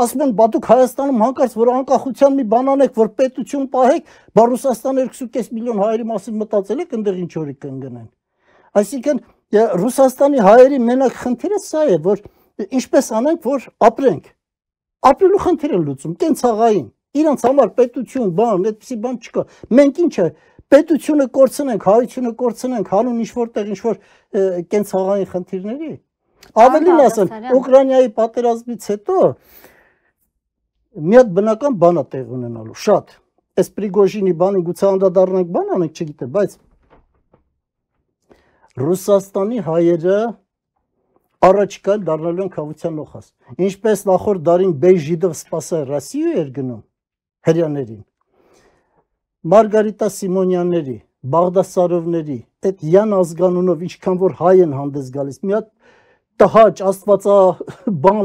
ասում են բադուկ Հայաստանում հանկարծ որ անկախության մի բան անեք, որ պետություն պահեք, բա Ռուսաստան 2.5 միլիոն հայերի մասին մտածել եք, այնտեղ ինչ օրի կընկնեն։ Այսինքն Ռուսաստանի հայերի մենակ խնդիրը սա է, որ ինչպես անենք, որ ապրենք։ Ապրելու խնդիրը լուծում, կենցաղային։ Իրանց համար պետություն բան, այդպիսի բան չկա։ Մենք ինչը պետությունը կորցնենք, հայությունը կորցնենք, հանուն ինչ որտեղ ինչ որ կենցաղային խնդիրների։ Ավելին ասեմ, Ուկրաինայի պատերազմից հետո մի հատ բնական բան է տեղ ունենալու, շատ։ Այս Պրիգոժինի բանը գուցե անդադառնանք բան անենք, չգիտեմ, բայց Ռուսաստանի հայերը առաջկան դառնալու են խավության օխաս։ Ինչպես նախորդ դարին Բեյժիդով սпасա Ռասիա էր գնում հрьяաներին։ Մարգարիտա Սիմոնյանների, Բաղդասարովների, այդ յան ազգանունով ինչքան որ հայ են հանդես գալիս, մի հատ տհաճ աստվածա բան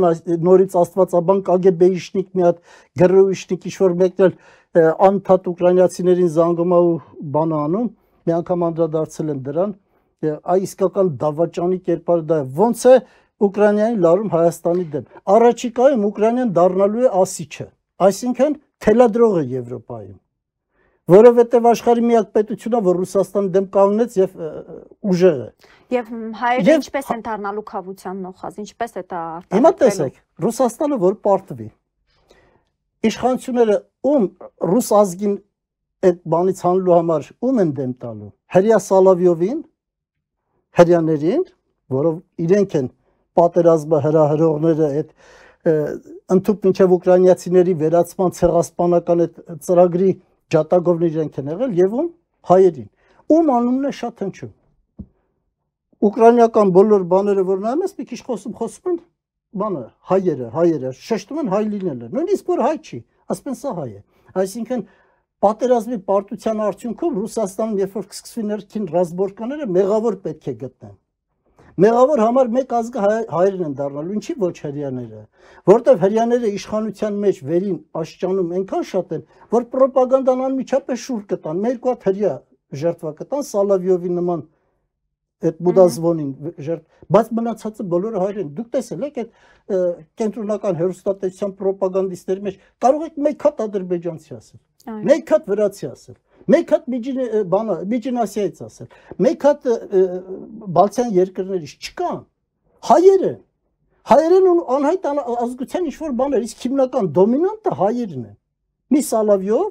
նորից աստվածաբան կագեբեիշնիկ մի հատ գրուիշնիկ ինչ-որ մեկն էլ անթատ ուկրաինացիներին զանգում է ու բան անում մի անգամ անդրադարձել եմ դրան այ իսկական դավաճանի կերպարը դա է ոնց է ուկրաինային լարում հայաստանի դեմ առաջիկայում ուկրաինան դառնալու է ասիչը այսինքն թելադրողը եվրոպայում որովհետև աշխարհի միակ պետությունն է, որ Ռուսաստանի դեմ կանգնեց եւ ուժեղ է։ Եվ հայերը ինչպես հա- են դառնալու խավության նոխազ, ինչպես է դա արտադրվում։ Հիմա տեսեք, Ռուսաստանը որ պարտվի իշխանությունները ում ռուս ազգին այդ բանից հանելու համար ում են դեմ տալու։ Հрья Սալավյովին, հрьяներին, որով իրենք են պատերազմը հրահրողները այդ ընդཐུպ մինչև ուկրաինացիների վերացման ցեղասպանական այդ ծրագրի ջատագովն իրենք են եղել եւ ում հայերին ում անունն է շատ հնչում ուկրաինական բոլոր բաները որ նայում ես մի քիչ խոսում խոսում են բանը հայերը հայերը շեշտում են հայ լինելը նույնիսկ որ հայ չի ասեն սա հայ է այսինքն պատերազմի պարտության արդյունքում ռուսաստանում երբ որ կսկսվի ներքին ռազմորկաները մեղավոր պետք է գտնեն Մեղավոր համար մեկ ազգը հայերն են դառնալու, ինչի ոչ հрьяաները, որտեղ հрьяաները իշխանության մեջ վերին աշճանում այնքան շատ են, որ ռոպագանդան անմիջապես շուր կտան։ Մերկու հատ հрья ժертва կտան Սալավիովի նման այդ մուդազվոնին ժերտ, բայց մնացածը բոլորը հայր են։ Դուք տեսել եք այդ կենտրոնական հերոստատեսյան ռոպագանդիստների մեջ կարող եք մեկ հատ ադրբեջանցի ասել։ Մեկ հատ վրացի ասել։ Մեկ հատ միջին բանը միջինասիայից ասել։ Մեկ հատ բալթյան երկրներից չկա։ Հայերը հայերեն ու անհայտ ազգության ինչ որ բաներ, իսկ հիմնական դոմինանտը հայերն են։ Մի Սալավյով,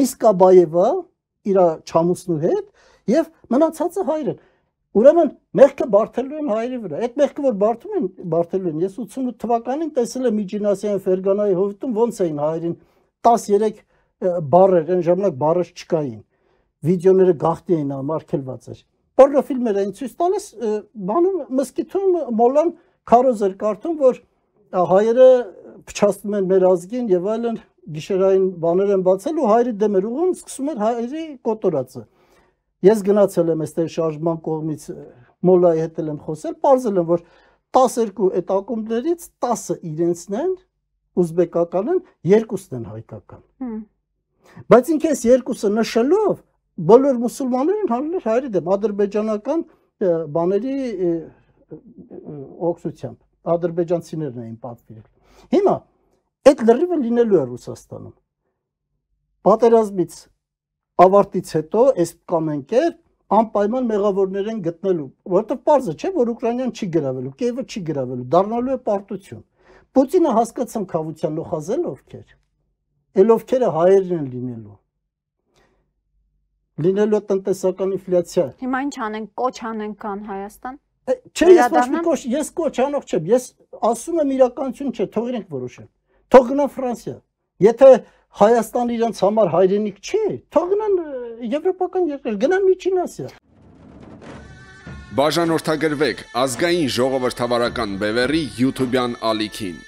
մի Սկաբայևը իր չամուսնու հետ եւ մնացածը հայրն։ Ուրեմն մեղքը բարթելու են հայերի վրա։ Այդ մեղքը որ բարթում են, բարթելու են։ Ես 88 թվականին տեսել եմ Միջինասյան Ֆերգանայի հովիտում ոնց էին հայերին 13 բառեր, այն ժամանակ բառեր չկային։ Վիդեոները գաղտնի էին արկելված էր։ Պորնոֆիլմերը այն ցույց տալիս բանում մսկիթում մոլան քարոզեր կարդում, որ հայերը փչացնում են մեր ազգին եւ այլն գիշերային բաներ են բացել ու հայրի դեմ էր ուղում սկսում էր հայերի կոտորածը։ Ես գնացել եմ այստեղ շարժման կողմից մոլայի հետ եմ խոսել, ողջել եմ, որ 12 այդ ակումբներից 10-ը իրենցն են, ուզբեկականն, երկուսն են հայկական։ Հմ Բայց ինքն էս երկուսը նշելով բոլոր մուսուլմաններին հանել հայերի դեմ ադրբեջանական բաների օգսությամբ ադրբեջանցիներն էին պատվիրել։ Հիմա այդ լրիվը լինելու է Ռուսաստանում։ Պատերազմից ավարտից հետո այս կամենքեր անպայման մեղավորներ են գտնելու, որովհետև parza չէ, որ Ուկրաինան չի գրավելու, Կիևը չի գրավելու, դառնալու է պարտություն։ Պուտինը հասկացավ խավության նոխազել ովքեր։ Էլ ովքերը հայերն են լինելու լինելու տնտեսական ինֆլյացիա։ Հիմա ինչ անենք, կոչ անենք կան Հայաստան։ Չէ, ես ոչ մի կոչ, ես կոչ անող չեմ, ես ասում եմ իրականություն չէ, թող իրենք որոշեն։ Թող գնան Ֆրանսիա։ Եթե Հայաստան իրենց համար հայրենիք չի, թող գնան եվրոպական երկրներ, գնան Միջին Ասիա։ Բաժանորդագրվեք ազգային ժողովրդավարական բևեռի YouTube-յան ալիքին։